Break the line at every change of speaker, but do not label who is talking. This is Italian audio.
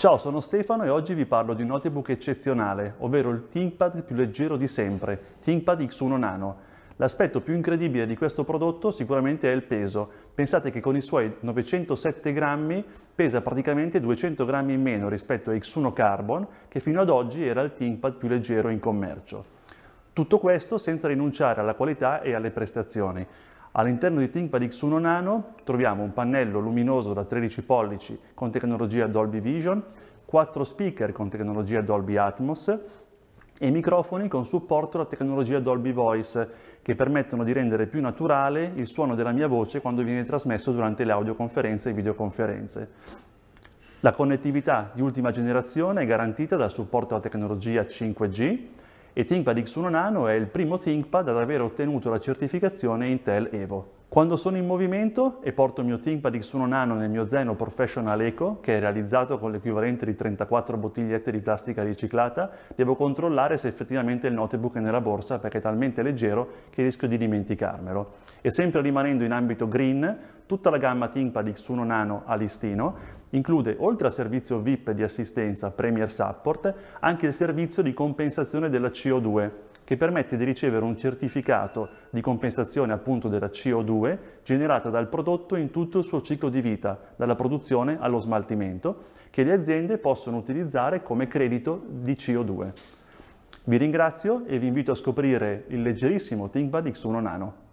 Ciao, sono Stefano e oggi vi parlo di un notebook eccezionale, ovvero il ThinkPad più leggero di sempre, ThinkPad X1 Nano. L'aspetto più incredibile di questo prodotto sicuramente è il peso. Pensate che con i suoi 907 grammi pesa praticamente 200 grammi in meno rispetto a X1 Carbon, che fino ad oggi era il ThinkPad più leggero in commercio. Tutto questo senza rinunciare alla qualità e alle prestazioni. All'interno di ThinkPad X1 Nano troviamo un pannello luminoso da 13 pollici con tecnologia Dolby Vision, 4 speaker con tecnologia Dolby Atmos e microfoni con supporto alla tecnologia Dolby Voice che permettono di rendere più naturale il suono della mia voce quando viene trasmesso durante le audioconferenze e videoconferenze. La connettività di ultima generazione è garantita dal supporto alla tecnologia 5G e ThinkPad X1 Nano è il primo ThinkPad ad aver ottenuto la certificazione Intel Evo. Quando sono in movimento e porto il mio ThinkPad X1 Nano nel mio Zeno Professional Eco, che è realizzato con l'equivalente di 34 bottigliette di plastica riciclata, devo controllare se effettivamente il notebook è nella borsa perché è talmente leggero che rischio di dimenticarmelo. E sempre rimanendo in ambito green, tutta la gamma ThinkPad X1 Nano a listino include, oltre al servizio VIP di assistenza Premier Support, anche il servizio di compensazione della CO2 che permette di ricevere un certificato di compensazione appunto della CO2 generata dal prodotto in tutto il suo ciclo di vita, dalla produzione allo smaltimento, che le aziende possono utilizzare come credito di CO2. Vi ringrazio e vi invito a scoprire il leggerissimo ThinkPad X1 Nano.